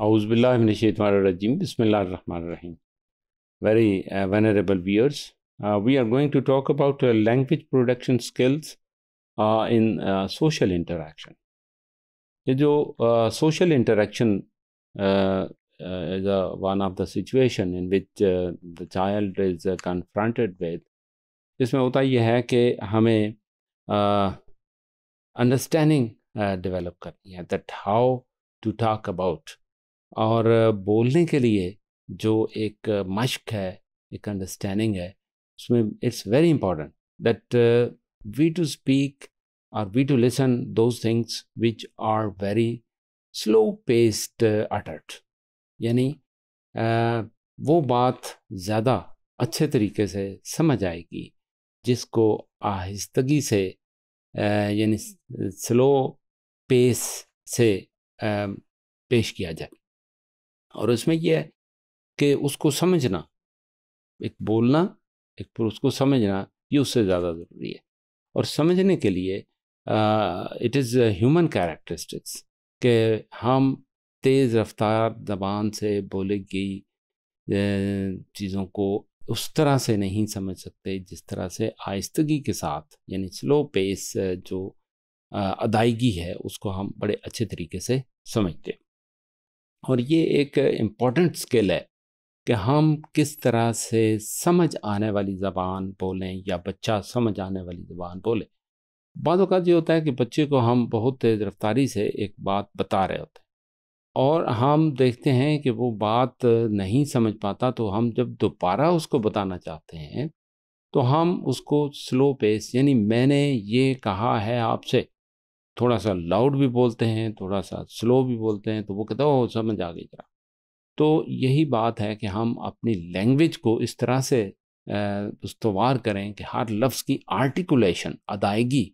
Auzubillahiminashaitanirajim. Bismillahirrahmanirrahim. Very uh, venerable viewers, uh, we are going to talk about uh, language production skills in social interaction. ये जो social interaction is one of the situation in which the child is confronted with. इसमें होता यह है कि हमें understanding develop करनी है that how to talk about और बोलने के लिए जो एक मश्क है एक अंडरस्टैंडिंग है उसमें it's very important that we to speak और we to listen those things which are very slow paced uttered यानी uh, वो बात ज़्यादा अच्छे तरीके से समझ आएगी जिसको आहिस्तगी से uh, यानी स्लो पेस से uh, पेश किया जाए और इसमें यह है कि उसको समझना एक बोलना एक पर उसको समझना ये उससे ज़्यादा ज़रूरी है और समझने के लिए इट इज़ ह्यूमन कैरेक्टरिस्टिक्स कि हम तेज़ रफ्तार जबान से बोले गई चीज़ों को उस तरह से नहीं समझ सकते जिस तरह से आहिस्तगी के साथ यानी स्लो पेस जो अदायगी है उसको हम बड़े अच्छे तरीके से समझते हैं और ये एक इम्पॉर्टेंट स्किल है कि हम किस तरह से समझ आने वाली ज़बान बोलें या बच्चा समझ आने वाली ज़बान बोले बाद अवत ये होता है कि बच्चे को हम बहुत तेज़ रफ्तारी से एक बात बता रहे होते हैं और हम देखते हैं कि वो बात नहीं समझ पाता तो हम जब दोबारा उसको बताना चाहते हैं तो हम उसको स्लो पेस यानी मैंने ये कहा है आपसे थोड़ा सा लाउड भी बोलते हैं थोड़ा सा स्लो भी बोलते हैं तो वो कहता है समझ आ गई जरा तो यही बात है कि हम अपनी लैंग्वेज को इस तरह से उसवार करें कि हर लफ्ज़ की आर्टिकुलेशन अदायगी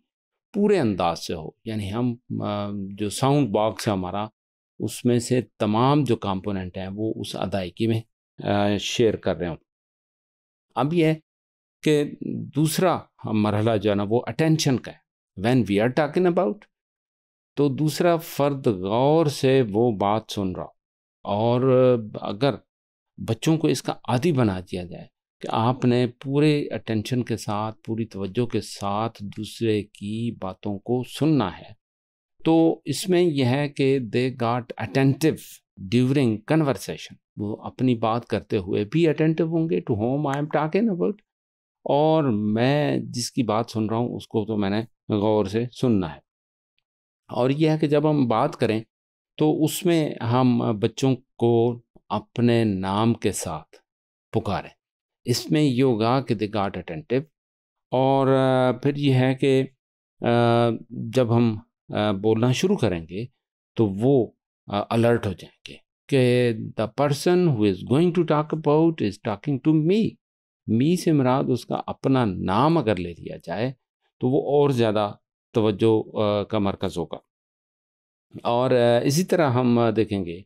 पूरे अंदाज से हो यानी हम जो साउंड बॉक्स है हमारा उसमें से तमाम जो कंपोनेंट हैं वो उस अदायगी में शेयर कर रहे हों अब यह कि दूसरा मरहला जो है ना वो अटेंशन का है when we are talking about तो दूसरा फ़र्द गौर से वो बात सुन रहा और अगर बच्चों को इसका आदि बना दिया जाए कि आपने पूरे अटेंशन के साथ पूरी तवज्जो के साथ दूसरे की बातों को सुनना है तो इसमें यह है कि they got attentive during conversation वो अपनी बात करते हुए भी अटेंटिव होंगे to whom I am in about और मैं जिसकी बात सुन रहा हूँ उसको तो मैंने गौर से सुनना है और यह है कि जब हम बात करें तो उसमें हम बच्चों को अपने नाम के साथ पुकारें इसमें योगा के द गाट अटेंटिव और फिर यह है कि जब हम बोलना शुरू करेंगे तो वो अलर्ट हो जाएंगे कि the person who is going to talk about is talking to me me से मराद उसका अपना नाम अगर ले लिया जाए तो वो और ज़्यादा तोज्जो का मरकज़ होगा और इसी तरह हम देखेंगे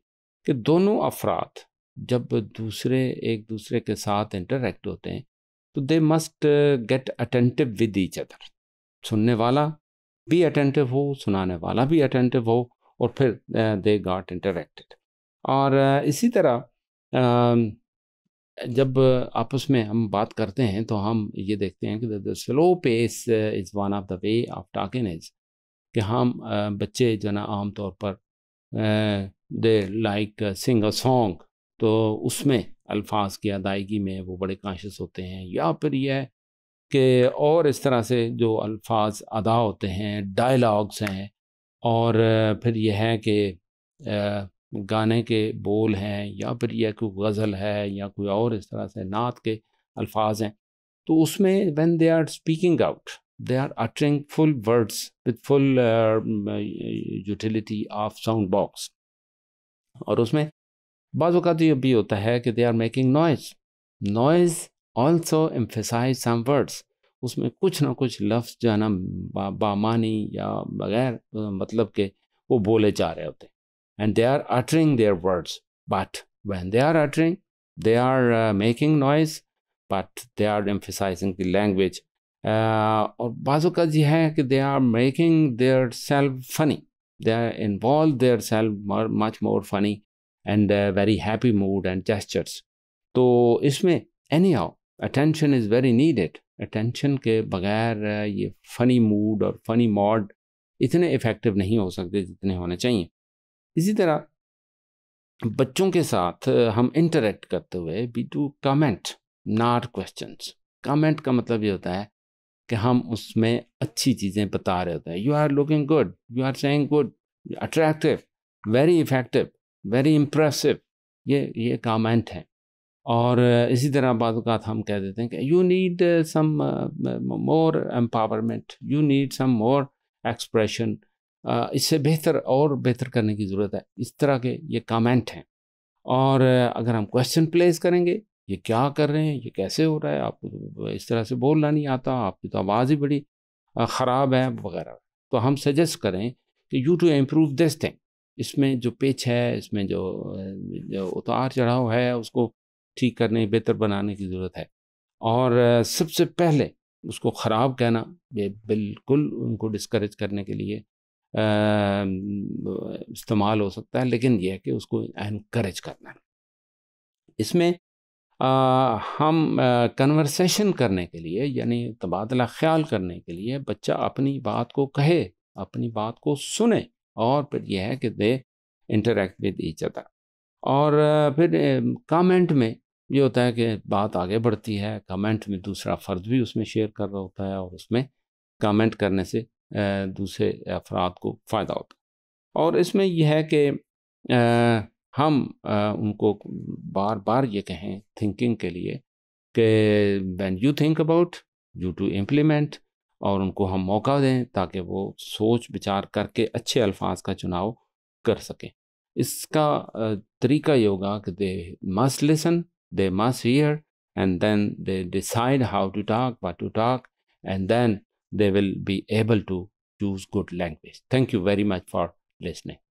कि दोनों अफराद जब दूसरे एक दूसरे के साथ इंटरेक्ट होते हैं तो they must get attentive with each other सुनने वाला भी अटेंटिव हो सुनाने वाला भी अटेंटिव हो और फिर दे गाट इंटरेक्टेड और इसी तरह जब आपस में हम बात करते हैं तो हम ये देखते हैं कि the slow pace is one of the way of talking is कि हम बच्चे जो ना आम तौर पर they like Singh a song तो उसमें अल्फाज की अदायगी में वो बड़े कॉन्शस होते हैं या फिर यह है कि और इस तरह से जो अल्फाज अदा होते हैं डायलॉग्स हैं और फिर यह है कि गाने के बोल हैं या फिर यह कोई गज़ल है या कोई और इस तरह से नात के अल्फाज हैं तो उसमें one they are speaking out they are uttering full words with full utility of sound box और उसमें बाज़ात यह भी होता है कि they are making noise noise also emphasize some words उसमें कुछ ना कुछ लफ्ज़ जो है ना बामानी या बगैर मतलब के वो बोले जा रहे होते and they are uttering their words. But when they are uttering, they are uh, making noise, but they are emphasizing the language. Or Uh, or they are making their self funny. They are involve their self more, much more funny and uh, very happy mood and gestures. So, isme anyhow, attention is very needed. Attention ke bagar ye funny mood or funny mod itne effective nahi ho sakte jitne hone chahiye. इसी तरह बच्चों के साथ हम interact करते हुए be to comment not question comment का मतलब ये होता है कि हम उसमें अच्छी चीज़ें बता रहे होते हैं you are looking good you are saying good attractive very effective very impressive ये ये कमेंट है और इसी तरह बाद हम कह देते हैं कि you need some more empowerment you need some more expression इससे बेहतर और बेहतर करने की ज़रूरत है इस तरह के ये कमेंट हैं और अगर हम क्वेश्चन प्लेस करेंगे ये क्या कर रहे हैं ये कैसे हो रहा है आपको तो इस तरह से बोलना नहीं आता आपकी तो आवाज़ ही बड़ी ख़राब है वगैरह तो हम सजेस्ट करें कि you to improve this thing इसमें जो पिच है इसमें जो, जो उतार चढ़ाव है उसको ठीक करने बेहतर बनाने की ज़रूरत है और सबसे पहले उसको ख़राब कहना ये बिल्कुल उनको डिस्करेज करने के लिए इस्तेमाल हो सकता है लेकिन यह है कि उसको इनक्रेज करना है इसमें हम कन्वर्सेशन करने के लिए यानी तबादला ख्याल करने के लिए बच्चा अपनी बात को कहे अपनी बात को सुने और फिर यह है कि they interact with each other और फिर कमेंट में ये होता है कि बात आगे बढ़ती है कमेंट में दूसरा फ़र्द भी उसमें शेयर कर रहा होता है और उसमें कमेंट करने से दूसरे अफराद को फ़ायदा होता और इसमें यह है कि हम उनको बार बार ये कहें थिंकिंग के लिए कि when you think about you to implement और उनको हम मौका दें ताकि वो सोच विचार करके अच्छे अल्फाज का चुनाव कर सकें इसका तरीका ये होगा कि they must listen they must hear and then they decide how to talk what to talk and then they will be able to choose good language. Thank you very much for listening.